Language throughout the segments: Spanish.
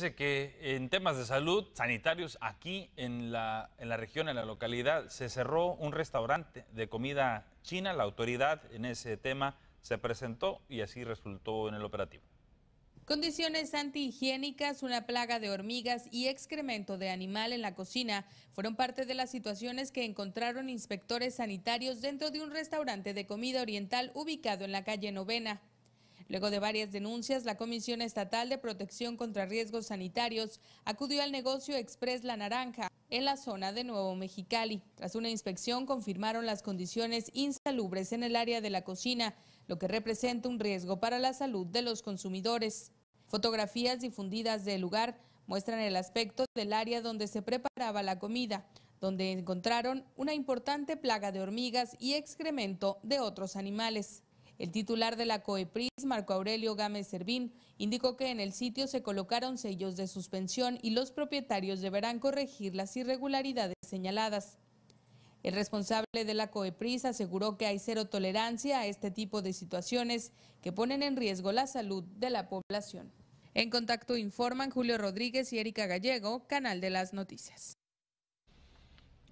Dice que en temas de salud, sanitarios, aquí en la, en la región, en la localidad, se cerró un restaurante de comida china. La autoridad en ese tema se presentó y así resultó en el operativo. Condiciones antihigiénicas, una plaga de hormigas y excremento de animal en la cocina fueron parte de las situaciones que encontraron inspectores sanitarios dentro de un restaurante de comida oriental ubicado en la calle Novena. Luego de varias denuncias, la Comisión Estatal de Protección contra Riesgos Sanitarios acudió al negocio Express La Naranja en la zona de Nuevo Mexicali. Tras una inspección confirmaron las condiciones insalubres en el área de la cocina, lo que representa un riesgo para la salud de los consumidores. Fotografías difundidas del lugar muestran el aspecto del área donde se preparaba la comida, donde encontraron una importante plaga de hormigas y excremento de otros animales. El titular de la COEPRIS, Marco Aurelio Gámez Servín, indicó que en el sitio se colocaron sellos de suspensión y los propietarios deberán corregir las irregularidades señaladas. El responsable de la COEPRIS aseguró que hay cero tolerancia a este tipo de situaciones que ponen en riesgo la salud de la población. En contacto informan Julio Rodríguez y Erika Gallego, Canal de las Noticias.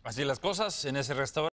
Así las cosas en ese restaurante.